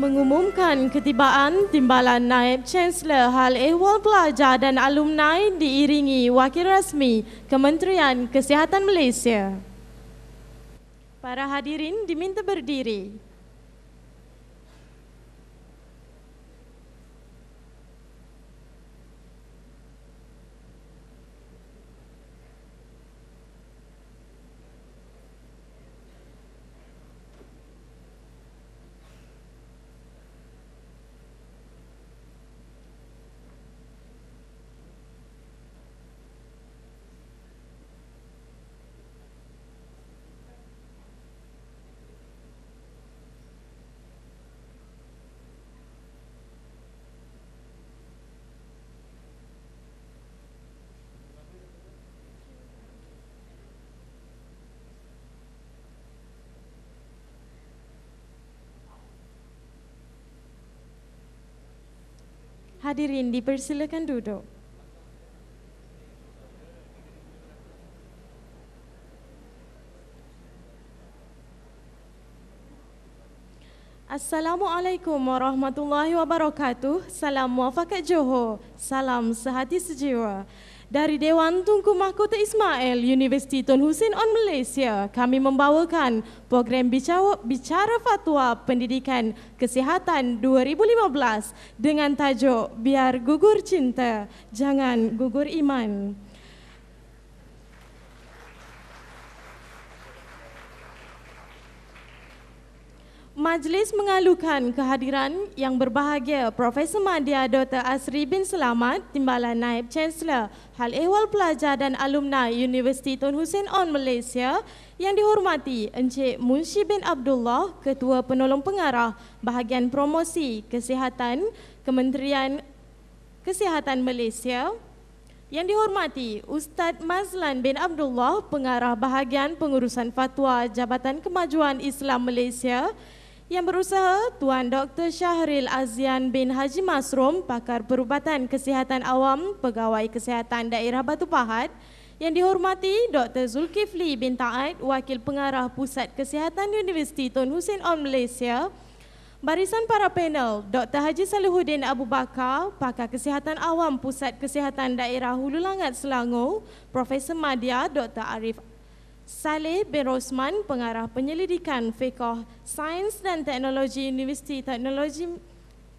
mengumumkan ketibaan timbalan Naib Chancellor Hal Ehwal Pelajar dan Alumni diiringi wakil rasmi Kementerian Kesihatan Malaysia. Para hadirin diminta berdiri. berdiri. Hadirin dipersilakan duduk. Assalamualaikum warahmatullahi wabarakatuh. Salam muafakat Johor. Salam sehati sejiwa. Dari Dewan Tungku Mahkota Ismail, Universiti Tun Hussein On Malaysia, kami membawakan program Bicara Fatwa Pendidikan Kesihatan 2015 dengan tajuk Biar Gugur Cinta, Jangan Gugur Iman. Majlis mengalukan kehadiran yang berbahagia Profesor Madya Dr. Asri bin Selamat, Timbalan Naib Chancellor, Hal Ehwal Pelajar dan Alumni Universiti Tun Hussein On Malaysia, yang dihormati Encik Munshi bin Abdullah, Ketua Penolong Pengarah Bahagian Promosi Kesihatan Kementerian Kesihatan Malaysia, yang dihormati Ustaz Mazlan bin Abdullah, Pengarah Bahagian Pengurusan Fatwa Jabatan Kemajuan Islam Malaysia, yang berusaha Tuan Dr. Syahril Azian bin Haji Masrum, pakar perubatan kesihatan awam, pegawai kesihatan daerah Batu Pahat, yang dihormati Dr. Zulkifli bin Ta'ad, wakil pengarah Pusat Kesihatan Universiti Tun Hussein On Malaysia, Barisan para panel, Dr. Haji Saluhuddin Abu Bakar, Pakar Kesihatan Awam Pusat Kesihatan Daerah Hulu Langat Selangor, Profesor Madia Dr. Arif Saleh bin Rosman, pengarah penyelidikan Fekoh Sains dan Teknologi Universiti Teknologi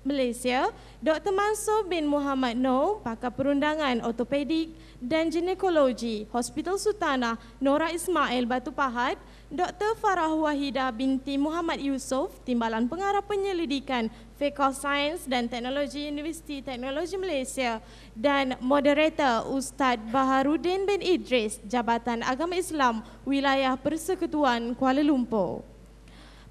Malaysia, Dr. Mansur bin Muhammad Noor, pakar perundangan ortopedik dan ginekologi Hospital Sultanah Nora Ismail Batu Pahat, Dr. Farah Wahida binti Muhammad Yusof, timbalan pengarah penyelidikan Fakultas Sains dan Teknologi Universiti Teknologi Malaysia dan moderator Ustaz Baharudin bin Idris Jabatan Agama Islam Wilayah Persekutuan Kuala Lumpur.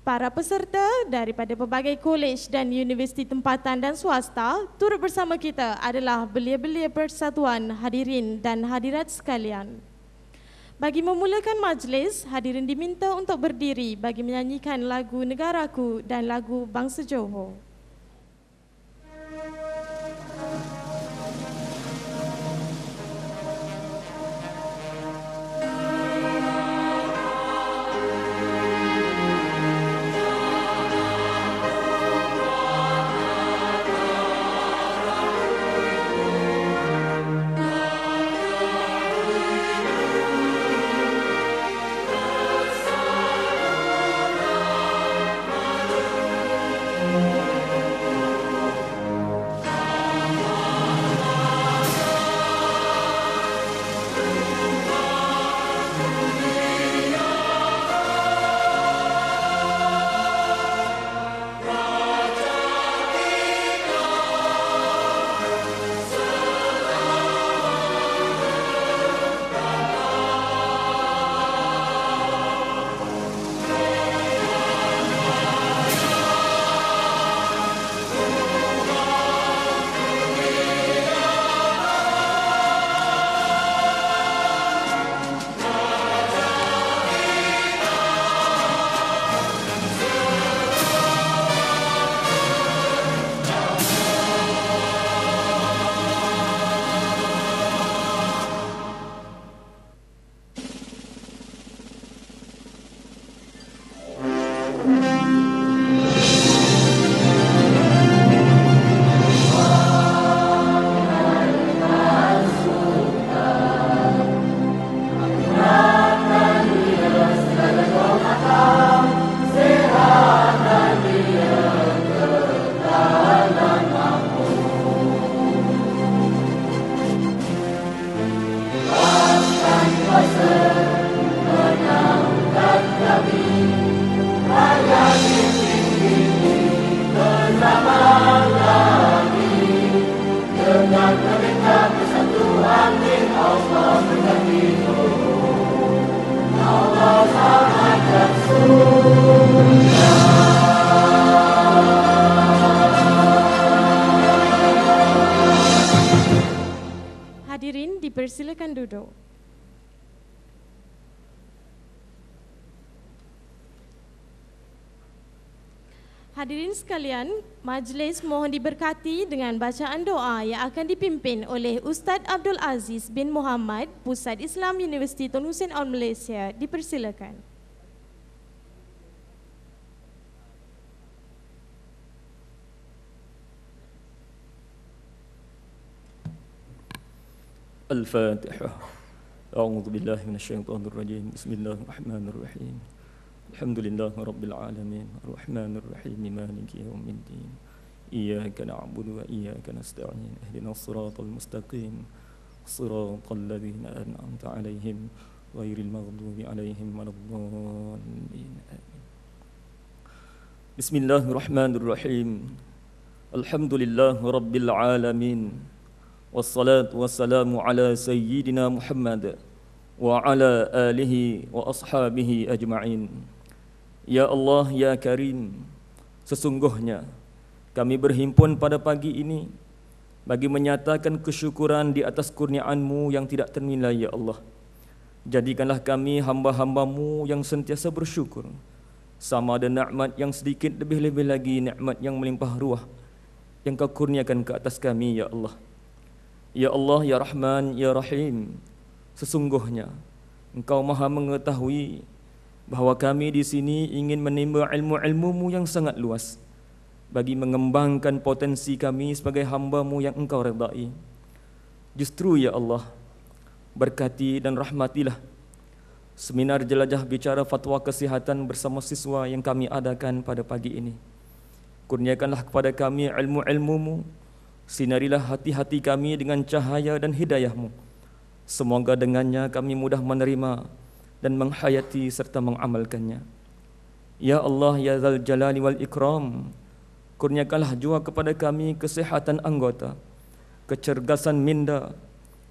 Para peserta daripada pelbagai kolej dan universiti tempatan dan swasta turut bersama kita adalah belia-belia persatuan hadirin dan hadirat sekalian. Bagi memulakan majlis, hadirin diminta untuk berdiri bagi menyanyikan lagu Negaraku dan lagu Bangsa Johor. Hadirin dipersilakan duduk. Hadirin sekalian, majlis mohon diberkati dengan bacaan doa yang akan dipimpin oleh Ustaz Abdul Aziz bin Muhammad, Pusat Islam Universiti Tun Hussein Al Malaysia. Dipersilakan. Al-Fatihah. A'udzu billahi Bismillahirrahmanirrahim. الحمد لله رب العالمين الرحمن الرحيم مالك يوم الدين إياك نعبد وإياك نستعين اهدنا الصراط المستقيم صراط الذين أنعمت عليهم غير المغضوب عليهم ولا الضالين آمين بسم الله الرحمن الرحيم الحمد لله رب العالمين والصلاة والسلام على سيدنا محمد وعلى آله وأصحابه أجمعين Ya Allah ya Karim sesungguhnya kami berhimpun pada pagi ini bagi menyatakan kesyukuran di atas kurniaanmu yang tidak ternilai ya Allah jadikanlah kami hamba-hambamu yang sentiasa bersyukur sama ada nikmat yang sedikit lebih-lebih lagi nikmat yang melimpah ruah yang kau kurniakan ke atas kami ya Allah ya Allah ya Rahman ya Rahim sesungguhnya engkau maha mengetahui bahawa kami di sini ingin menimba ilmu-ilmumu yang sangat luas bagi mengembangkan potensi kami sebagai hambamu yang engkau redai. Justru ya Allah, berkati dan rahmatilah seminar jelajah bicara fatwa kesihatan bersama siswa yang kami adakan pada pagi ini. Kurniakanlah kepada kami ilmu-ilmumu, sinarilah hati-hati kami dengan cahaya dan hidayahmu. Semoga dengannya kami mudah menerima dan menghayati serta mengamalkannya. Ya Allah ya Zal Jalali wal Ikram, kurniakanlah jua kepada kami kesehatan anggota, kecergasan minda,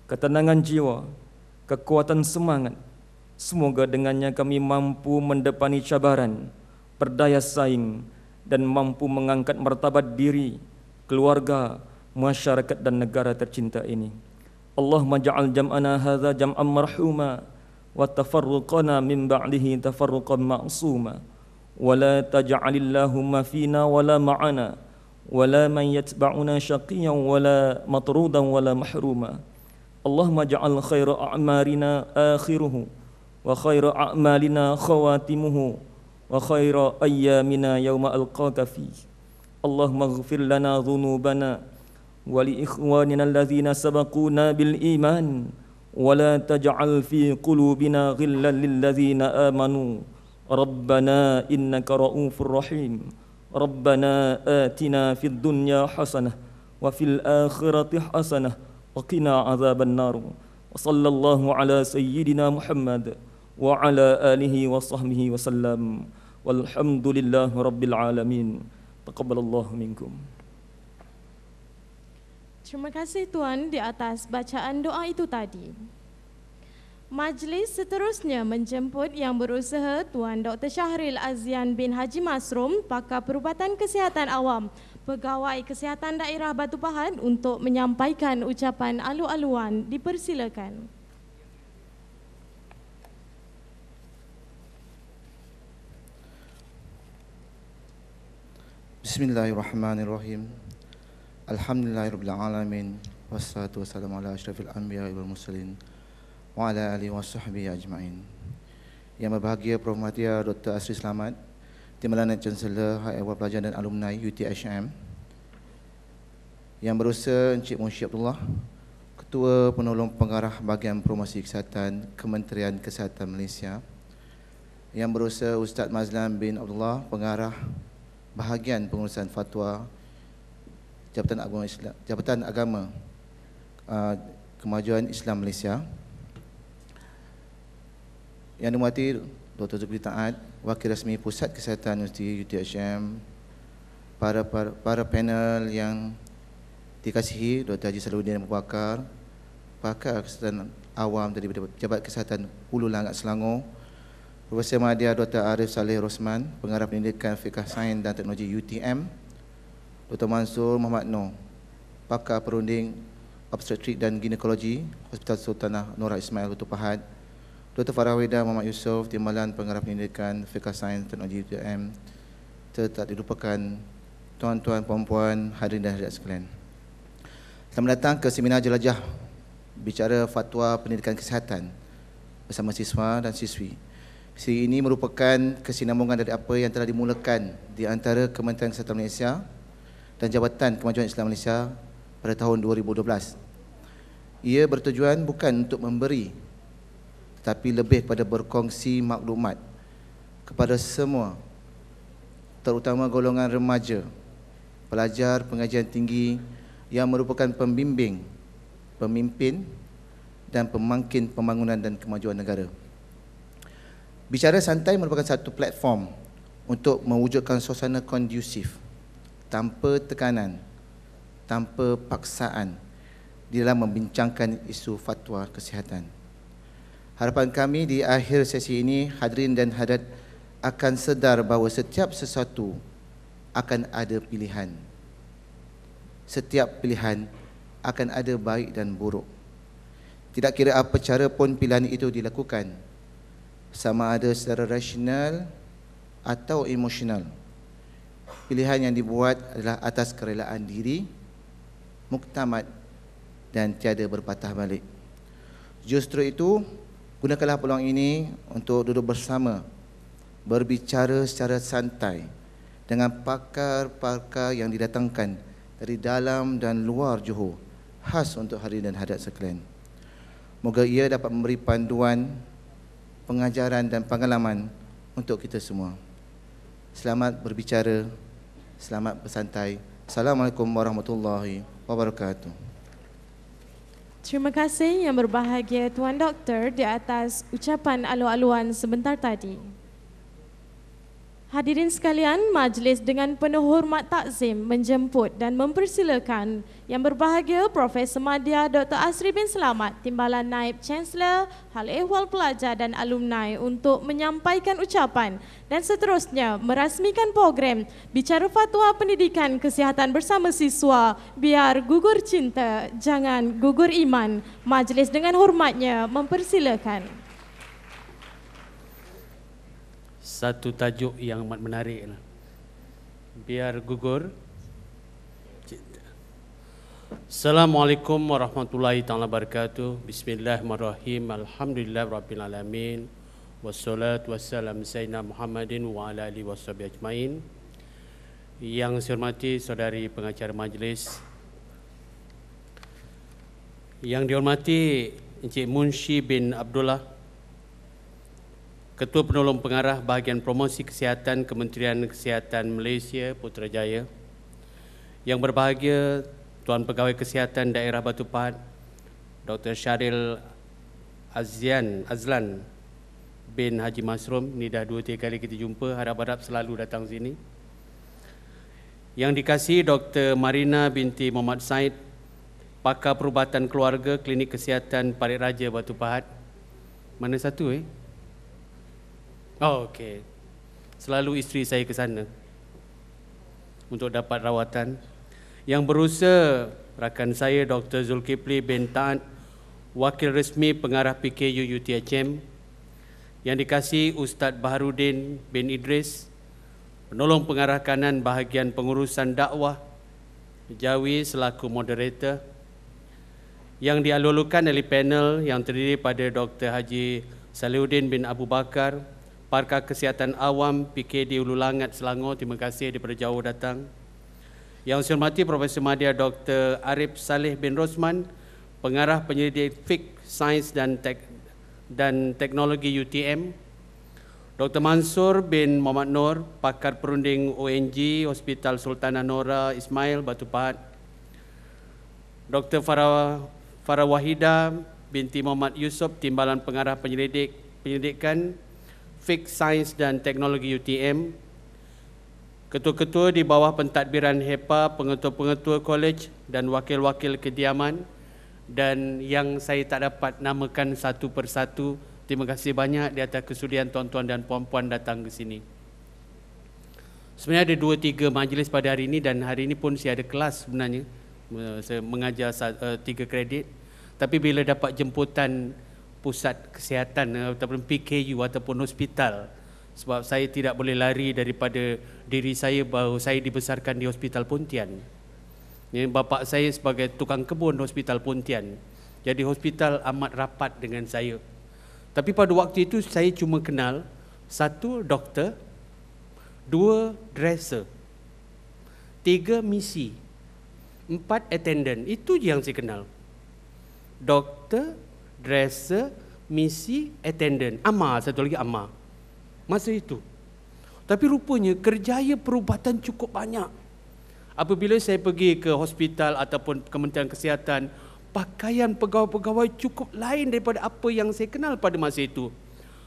ketenangan jiwa, kekuatan semangat. Semoga dengannya kami mampu mendepani cabaran, berdaya saing dan mampu mengangkat martabat diri, keluarga, masyarakat dan negara tercinta ini. Allahumma ja'al jam'ana hadha jam'an marhumah وتفرقنا من بعده تفرقا معصوما ولا تجعل اللهم فينا ولا معنا ولا من يتبعنا شقيا ولا مطرودا ولا محروما اللهم اجعل خير أعمارنا آخره وخير أعمالنا خواتمه وخير أيامنا يوم ألقاك فيه اللهم اغفر لنا ذنوبنا ولإخواننا الذين سبقونا بالإيمان ولا تجعل في قلوبنا غلا للذين آمنوا ربنا إنك رؤوف رحيم ربنا آتنا في الدنيا حسنة وفي الآخرة حسنة وقنا عذاب النار وصلى الله على سيدنا محمد وعلى آله وصحبه وسلم والحمد لله رب العالمين تقبل الله منكم Terima kasih Tuan di atas bacaan doa itu tadi. Majlis seterusnya menjemput yang berusaha Tuan Dr. Syahril Azian bin Haji Masrum, pakar perubatan kesihatan awam, Pegawai Kesihatan Daerah Batu Pahat untuk menyampaikan ucapan alu-aluan dipersilakan. Bismillahirrahmanirrahim. Alhamdulillahirrabbilalamin Wassalatu wassalamu ala ashrafil anbiya wal musallin Wa ala alihi wa sahbihi ajma'in Yang berbahagia Prof. Ya Dr. Asri Selamat Timbalan Chancellor Hak Ewa Pelajar dan Alumni UTHM Yang berusaha Encik Munshi Abdullah Ketua Penolong Pengarah Bahagian Promosi Kesihatan Kementerian Kesihatan Malaysia Yang berusaha Ustaz Mazlan bin Abdullah Pengarah Bahagian Pengurusan Fatwa Jabatan Agama Islam, Jabatan Agama uh, Kemajuan Islam Malaysia. Yang dimati Dr. Zubri Taat, Wakil Rasmi Pusat Kesihatan Universiti UTHM, para, para, para panel yang dikasihi Dr. Haji Saluddin Abu Bakar, pakar kesihatan awam dari Jabatan Kesihatan Hulu Langat Selangor, Profesor Mahathir Dr. Arif Saleh Rosman, Pengarah Pendidikan Fiqah Sains dan Teknologi UTM, Dr. Mansur Muhammad Noor, pakar perunding obstetrik dan ginekologi Hospital Sultanah Nora Ismail Dr. Pahad, Dr. Farah Weda Muhammad Yusof, Timbalan Pengarah Pendidikan Fika Sains Teknologi UTM, tetap dilupakan tuan-tuan, puan-puan, hadirin dan hadirat sekalian. Selamat datang ke seminar jelajah bicara fatwa pendidikan kesihatan bersama siswa dan siswi. Siri ini merupakan kesinambungan dari apa yang telah dimulakan di antara Kementerian Kesihatan Malaysia dan Jabatan Kemajuan Islam Malaysia pada tahun 2012. Ia bertujuan bukan untuk memberi tetapi lebih pada berkongsi maklumat kepada semua terutama golongan remaja, pelajar pengajian tinggi yang merupakan pembimbing, pemimpin dan pemangkin pembangunan dan kemajuan negara. Bicara santai merupakan satu platform untuk mewujudkan suasana kondusif tanpa tekanan, tanpa paksaan di dalam membincangkan isu fatwa kesihatan. Harapan kami di akhir sesi ini hadirin dan hadirat akan sedar bahawa setiap sesuatu akan ada pilihan. Setiap pilihan akan ada baik dan buruk. Tidak kira apa cara pun pilihan itu dilakukan. Sama ada secara rasional atau emosional pilihan yang dibuat adalah atas kerelaan diri muktamad dan tiada berpatah balik justru itu gunakanlah peluang ini untuk duduk bersama berbicara secara santai dengan pakar-pakar yang didatangkan dari dalam dan luar Johor khas untuk hari dan hadat sekalian moga ia dapat memberi panduan pengajaran dan pengalaman untuk kita semua selamat berbicara Selamat bersantai. Assalamualaikum warahmatullahi wabarakatuh. Terima kasih yang berbahagia Tuan Doktor di atas ucapan alu-aluan sebentar tadi. Hadirin sekalian, majlis dengan penuh hormat takzim menjemput dan mempersilakan yang berbahagia Profesor Madya Dr. Asri bin Selamat, Timbalan Naib Chancellor, Hal Ehwal Pelajar dan Alumni untuk menyampaikan ucapan dan seterusnya merasmikan program Bicara Fatwa Pendidikan Kesihatan Bersama Siswa Biar Gugur Cinta, Jangan Gugur Iman. Majlis dengan hormatnya mempersilakan. satu tajuk yang amat menarik. Biar gugur. Assalamualaikum warahmatullahi taala wabarakatuh. Bismillahirrahmanirrahim. Alhamdulillah rabbil alamin. Wassalatu wassalamu sayyidina Muhammadin wa ala alihi washabihi ajmain. Yang saya hormati saudari pengacara majlis. Yang dihormati Encik Munshi bin Abdullah Ketua Penolong Pengarah Bahagian Promosi Kesihatan Kementerian Kesihatan Malaysia Putrajaya, yang berbahagia Tuan Pegawai Kesihatan Daerah Batu Pahat, Dr. Syaril Azian Azlan bin Haji Masrum, ini dah dua tiga kali kita jumpa, harap-harap selalu datang sini. Yang dikasihi Dr. Marina binti Muhammad Said, Pakar Perubatan Keluarga Klinik Kesihatan Parit Raja Batu Pahat. Mana satu eh? Oh, okey. Selalu isteri saya ke sana untuk dapat rawatan. Yang berusaha rakan saya Dr. Zulkifli bin Taat, wakil resmi pengarah PKU UTHM yang dikasihi Ustaz Baharudin bin Idris, penolong pengarah kanan bahagian pengurusan dakwah Jawi selaku moderator yang dialulukan oleh panel yang terdiri pada Dr. Haji Saluddin bin Abu Bakar, Parkah Kesihatan Awam PKD Ulu Langat Selangor terima kasih daripada jauh datang Yang saya hormati Profesor Madya Dr. Arif Saleh bin Rosman Pengarah Penyelidik Fik Sains dan Tek dan Teknologi UTM Dr. Mansur bin Muhammad Nur Pakar Perunding ONG Hospital Sultanah Nora Ismail Batu Pahat Dr. Farah, Farah Wahida binti Muhammad Yusof Timbalan Pengarah Penyelidik Penyelidikan Fik Sains dan Teknologi UTM, ketua-ketua di bawah pentadbiran HEPA, pengetua-pengetua kolej dan wakil-wakil kediaman dan yang saya tak dapat namakan satu persatu, terima kasih banyak di atas kesudian tuan-tuan dan puan-puan datang ke sini. Sebenarnya ada dua tiga majlis pada hari ini dan hari ini pun saya ada kelas sebenarnya saya mengajar eh, tiga kredit. Tapi bila dapat jemputan pusat kesihatan eh, ataupun PKU ataupun hospital sebab saya tidak boleh lari daripada diri saya bahawa saya dibesarkan di Hospital Pontian. Ya, bapa saya sebagai tukang kebun Hospital Pontian. Jadi hospital amat rapat dengan saya. Tapi pada waktu itu saya cuma kenal satu doktor, dua dresser, tiga misi, empat attendant. Itu je yang saya kenal. Doktor, dresser, misi, attendant. Amal, satu lagi amal. Masa itu. Tapi rupanya kerjaya perubatan cukup banyak. Apabila saya pergi ke hospital ataupun kementerian kesihatan, pakaian pegawai-pegawai cukup lain daripada apa yang saya kenal pada masa itu.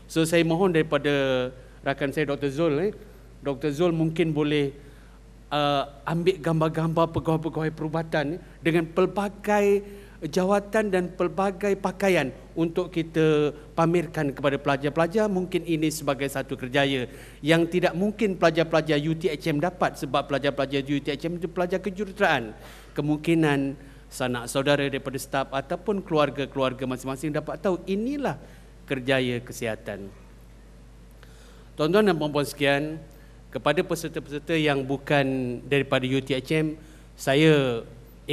So saya mohon daripada rakan saya Dr. Zul, eh. Dr. Zul mungkin boleh uh, ambil gambar-gambar pegawai-pegawai perubatan eh, dengan pelbagai jawatan dan pelbagai pakaian untuk kita pamerkan kepada pelajar-pelajar mungkin ini sebagai satu kerjaya yang tidak mungkin pelajar-pelajar UTHM dapat sebab pelajar-pelajar UTHM itu pelajar kejuruteraan kemungkinan sanak saudara daripada staf ataupun keluarga-keluarga masing-masing dapat tahu inilah kerjaya kesihatan Tuan-tuan dan puan-puan sekian kepada peserta-peserta yang bukan daripada UTHM saya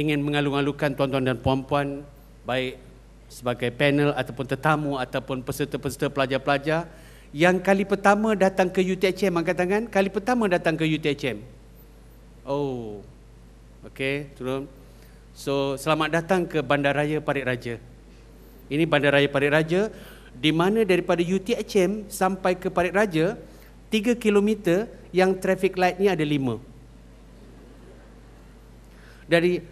ingin mengalu-alukan tuan-tuan dan puan-puan baik sebagai panel ataupun tetamu ataupun peserta-peserta pelajar-pelajar yang kali pertama datang ke UTHM angkat tangan kali pertama datang ke UTHM oh okey turun so selamat datang ke Bandaraya Parit Raja ini Bandaraya Parit Raja di mana daripada UTHM sampai ke Parit Raja 3 km yang traffic light ni ada 5 dari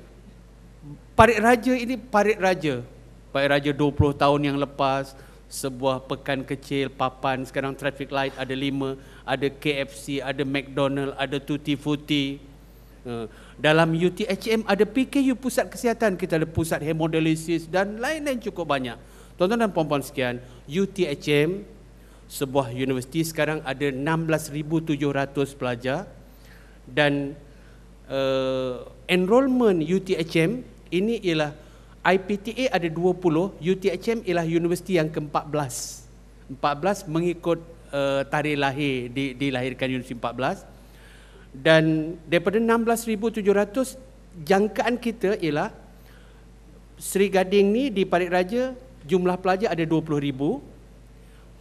parit raja ini parit raja. Parit raja 20 tahun yang lepas, sebuah pekan kecil, papan, sekarang traffic light ada lima, ada KFC, ada McDonald, ada Tutti Futi. Eh, dalam UTHM ada PKU pusat kesihatan, kita ada pusat hemodialisis dan lain-lain cukup banyak. Tuan-tuan dan puan-puan sekian, UTHM sebuah universiti sekarang ada 16,700 pelajar dan uh, enrolment UTHM ini ialah IPTA ada 20, UTHM ialah universiti yang ke-14. 14 mengikut uh, tarikh lahir di, dilahirkan universiti 14. Dan daripada 16,700 jangkaan kita ialah Sri Gading ni di Parit Raja jumlah pelajar ada 20,000.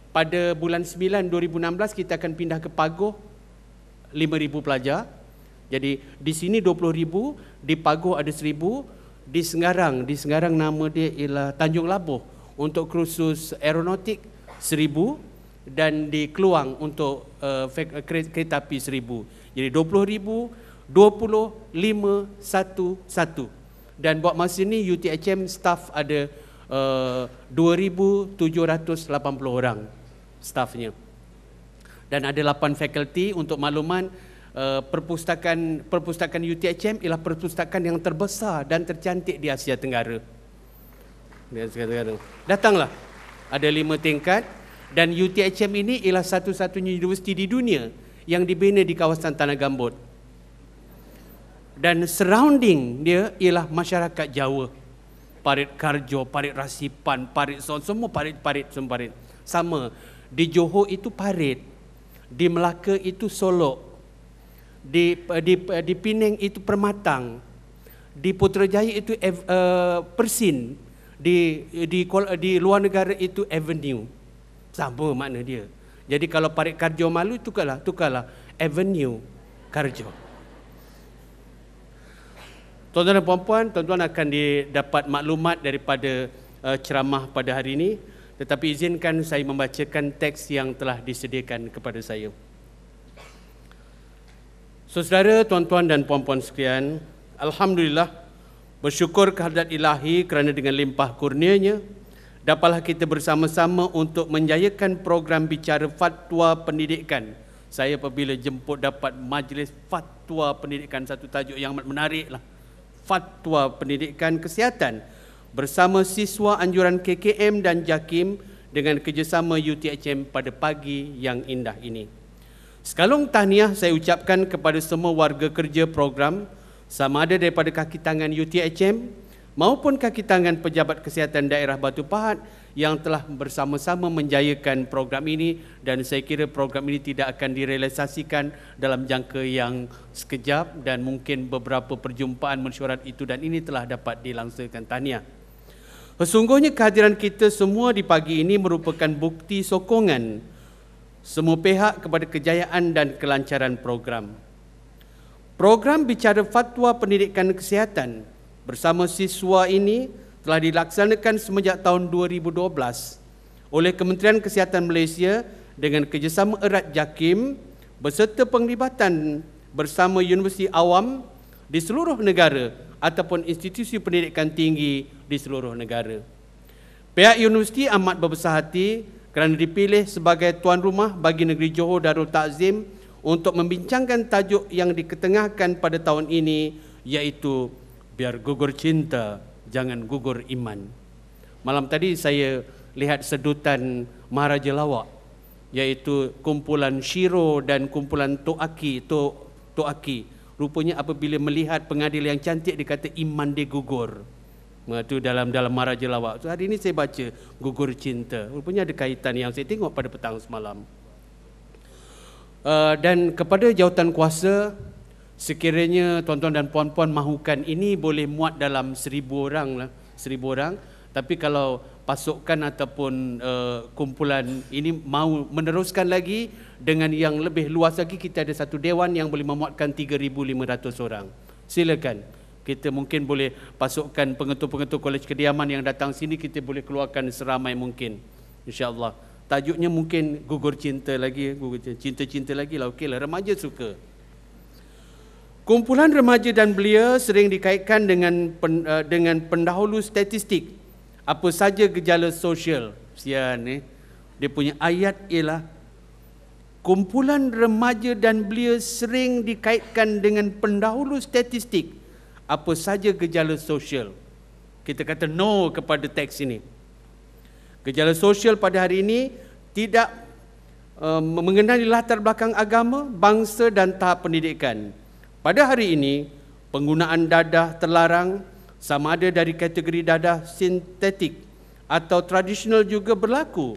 Pada bulan 9 2016 kita akan pindah ke Pagoh 5,000 pelajar. Jadi di sini 20,000, di Pagoh ada 1,000, di Sengarang. Di Sengarang nama dia ialah Tanjung Labuh untuk kursus aeronautik 1000 dan di Keluang untuk uh, kereta api 1000. Jadi 20000 20511 20, dan buat masa ni UTHM staff ada eh, uh, 2780 orang staffnya. Dan ada 8 faculty untuk makluman Eh, perpustakaan perpustakaan UTHM ialah perpustakaan yang terbesar dan tercantik di Asia Tenggara. Di Asia Tenggara. Datanglah. Ada lima tingkat dan UTHM ini ialah satu-satunya universiti di dunia yang dibina di kawasan Tanah Gambut. Dan surrounding dia ialah masyarakat Jawa. Parit Karjo, Parit Rasipan, Parit Son, semua parit-parit, semua parit. Sama. Di Johor itu parit. Di Melaka itu solok di eh, di eh, di Pinang itu Permatang di Putrajaya itu uh, Persin di di di luar negara itu Avenue sama makna dia jadi kalau Parit Karjo malu itu kalah Avenue Karjo Tuan-tuan dan puan-puan, tuan-tuan akan dapat maklumat daripada uh, ceramah pada hari ini. Tetapi izinkan saya membacakan teks yang telah disediakan kepada saya. Saudara, tuan-tuan dan puan-puan sekalian, Alhamdulillah bersyukur kehadrat ilahi kerana dengan limpah kurnianya, dapatlah kita bersama-sama untuk menjayakan program bicara fatwa pendidikan. Saya apabila jemput dapat majlis fatwa pendidikan, satu tajuk yang amat menarik Fatwa pendidikan kesihatan bersama siswa anjuran KKM dan JAKIM dengan kerjasama UTHM pada pagi yang indah ini. Sekalung tahniah saya ucapkan kepada semua warga kerja program sama ada daripada kaki tangan UTHM maupun kaki tangan pejabat kesihatan daerah Batu Pahat yang telah bersama-sama menjayakan program ini dan saya kira program ini tidak akan direalisasikan dalam jangka yang sekejap dan mungkin beberapa perjumpaan mesyuarat itu dan ini telah dapat dilangsakan tahniah. Sesungguhnya kehadiran kita semua di pagi ini merupakan bukti sokongan semua pihak kepada kejayaan dan kelancaran program. Program bicara fatwa pendidikan kesihatan bersama siswa ini telah dilaksanakan semenjak tahun 2012 oleh Kementerian Kesihatan Malaysia dengan kerjasama erat JAKIM berserta penglibatan bersama universiti awam di seluruh negara ataupun institusi pendidikan tinggi di seluruh negara. Pihak universiti amat berbesar hati kerana dipilih sebagai tuan rumah bagi negeri Johor Darul Takzim untuk membincangkan tajuk yang diketengahkan pada tahun ini iaitu biar gugur cinta jangan gugur iman. Malam tadi saya lihat sedutan Maharaja Lawak iaitu kumpulan Shiro dan kumpulan Tok Aki Tok Tok Aki rupanya apabila melihat pengadil yang cantik dia iman dia gugur. Itu dalam dalam maraja lawak. So, hari ini saya baca gugur cinta. Rupanya ada kaitan yang saya tengok pada petang semalam. Uh, dan kepada jawatan kuasa, sekiranya tuan-tuan dan puan-puan mahukan ini boleh muat dalam seribu orang lah, seribu orang. Tapi kalau pasukan ataupun uh, kumpulan ini mau meneruskan lagi dengan yang lebih luas lagi kita ada satu dewan yang boleh memuatkan 3500 orang. Silakan kita mungkin boleh pasukkan pengetua-pengetua kolej kediaman yang datang sini kita boleh keluarkan seramai mungkin insya Allah. tajuknya mungkin gugur cinta lagi gugur cinta cinta lagi lah lah, remaja suka kumpulan remaja dan belia sering dikaitkan dengan pen, eh, dengan pendahulu statistik apa saja gejala sosial sian ni eh? dia punya ayat ialah kumpulan remaja dan belia sering dikaitkan dengan pendahulu statistik apa saja gejala sosial. Kita kata no kepada teks ini. Gejala sosial pada hari ini tidak uh, mengenali latar belakang agama, bangsa dan tahap pendidikan. Pada hari ini, penggunaan dadah terlarang sama ada dari kategori dadah sintetik atau tradisional juga berlaku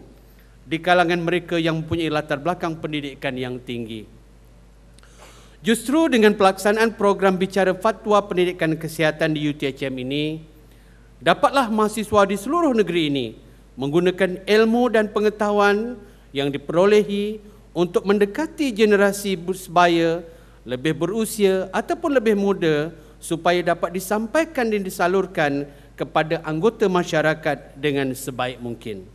di kalangan mereka yang mempunyai latar belakang pendidikan yang tinggi. Justru dengan pelaksanaan program bicara fatwa pendidikan kesihatan di UTHM ini, dapatlah mahasiswa di seluruh negeri ini menggunakan ilmu dan pengetahuan yang diperolehi untuk mendekati generasi sebaya lebih berusia ataupun lebih muda supaya dapat disampaikan dan disalurkan kepada anggota masyarakat dengan sebaik mungkin.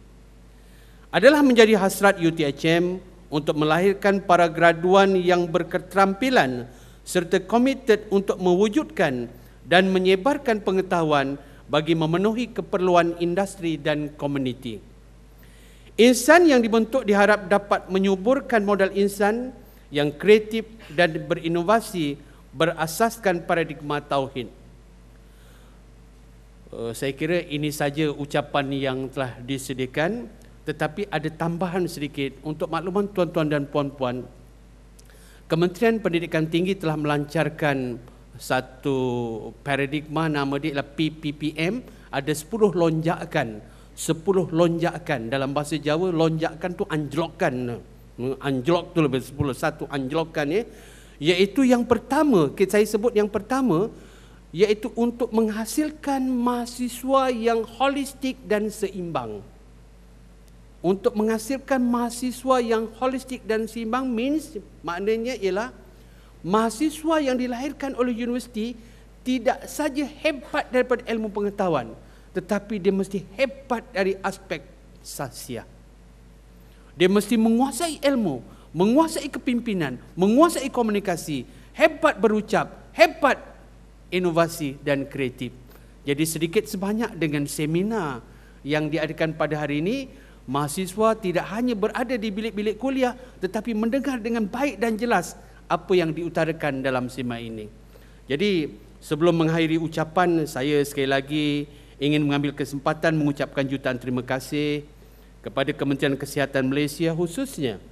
Adalah menjadi hasrat UTHM untuk melahirkan para graduan yang berketerampilan serta komited untuk mewujudkan dan menyebarkan pengetahuan bagi memenuhi keperluan industri dan komuniti. Insan yang dibentuk diharap dapat menyuburkan modal insan yang kreatif dan berinovasi berasaskan paradigma tauhid. Eh, saya kira ini saja ucapan yang telah disediakan tetapi ada tambahan sedikit untuk makluman tuan-tuan dan puan-puan Kementerian Pendidikan Tinggi telah melancarkan satu paradigma nama dia ialah PPPM ada 10 lonjakan 10 lonjakan dalam bahasa Jawa lonjakan tu anjlokkan anjlok tu lebih 10 satu anjlokkan ya iaitu yang pertama saya sebut yang pertama iaitu untuk menghasilkan mahasiswa yang holistik dan seimbang untuk menghasilkan mahasiswa yang holistik dan simbang means maknanya ialah mahasiswa yang dilahirkan oleh universiti tidak saja hebat daripada ilmu pengetahuan tetapi dia mesti hebat dari aspek sasia. Dia mesti menguasai ilmu, menguasai kepimpinan, menguasai komunikasi, hebat berucap, hebat inovasi dan kreatif. Jadi sedikit sebanyak dengan seminar yang diadakan pada hari ini, Mahasiswa tidak hanya berada di bilik-bilik kuliah tetapi mendengar dengan baik dan jelas apa yang diutarakan dalam sima ini. Jadi sebelum mengakhiri ucapan saya sekali lagi ingin mengambil kesempatan mengucapkan jutaan terima kasih kepada Kementerian Kesihatan Malaysia khususnya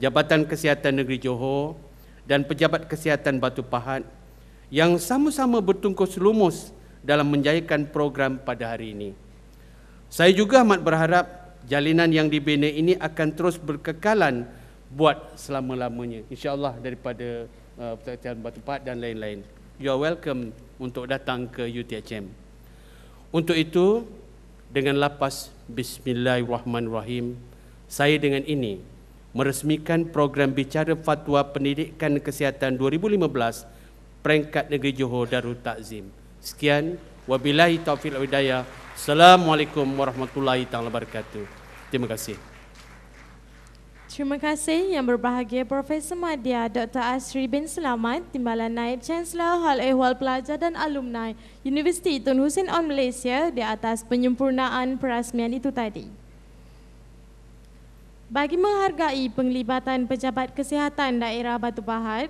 Jabatan Kesihatan Negeri Johor dan Pejabat Kesihatan Batu Pahat yang sama-sama bertungkus lumus dalam menjayakan program pada hari ini. Saya juga amat berharap jalinan yang dibina ini akan terus berkekalan buat selama-lamanya Insya Allah daripada uh, pertatian batu pad dan lain-lain you are welcome untuk datang ke UTHM untuk itu dengan lapas bismillahirrahmanirrahim saya dengan ini meresmikan program bicara fatwa pendidikan kesihatan 2015 peringkat negeri Johor Darul Takzim sekian wabillahi taufiq wal hidayah Assalamualaikum warahmatullahi taala wabarakatuh. Terima kasih. Terima kasih yang berbahagia Profesor Madya Dr. Asri bin Selamat, Timbalan Naib Chancellor Hal Ehwal Pelajar dan Alumni Universiti Tun Hussein On Malaysia di atas penyempurnaan perasmian itu tadi. Bagi menghargai penglibatan Pejabat Kesihatan Daerah Batu Pahat,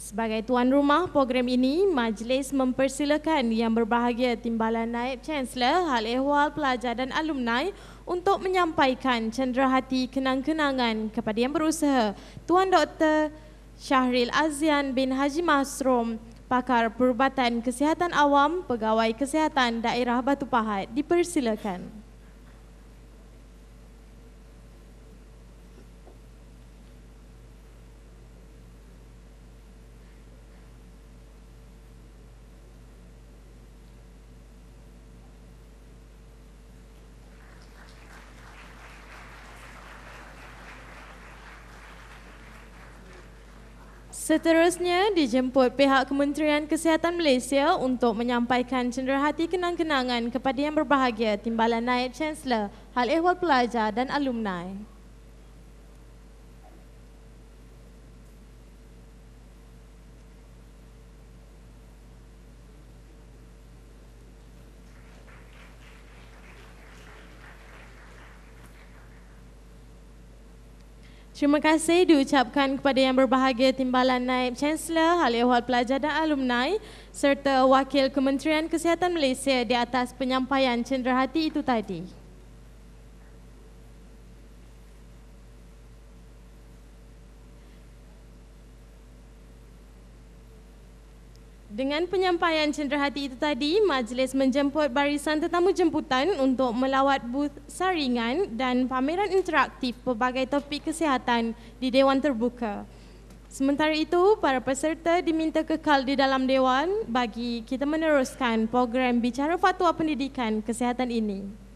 Sebagai tuan rumah program ini, majlis mempersilakan yang berbahagia Timbalan Naib Chancellor Hal Ehwal Pelajar dan Alumni untuk menyampaikan cenderahati kenang-kenangan kepada yang berusaha Tuan Dr. Syahril Azian bin Haji Masrom, Pakar Perubatan Kesihatan Awam Pegawai Kesihatan Daerah Batu Pahat dipersilakan. Seterusnya dijemput pihak Kementerian Kesihatan Malaysia untuk menyampaikan cenderahati kenang-kenangan kepada yang berbahagia Timbalan Naib Chancellor, Hal Ehwal Pelajar dan Alumni. Terima kasih diucapkan kepada yang berbahagia Timbalan Naib Chancellor, hal Ehwal Pelajar dan Alumni serta Wakil Kementerian Kesihatan Malaysia di atas penyampaian cenderahati itu tadi. Dengan penyampaian cenderahati itu tadi, majlis menjemput barisan tetamu jemputan untuk melawat booth saringan dan pameran interaktif pelbagai topik kesihatan di Dewan Terbuka. Sementara itu, para peserta diminta kekal di dalam Dewan bagi kita meneruskan program Bicara Fatwa Pendidikan Kesihatan ini.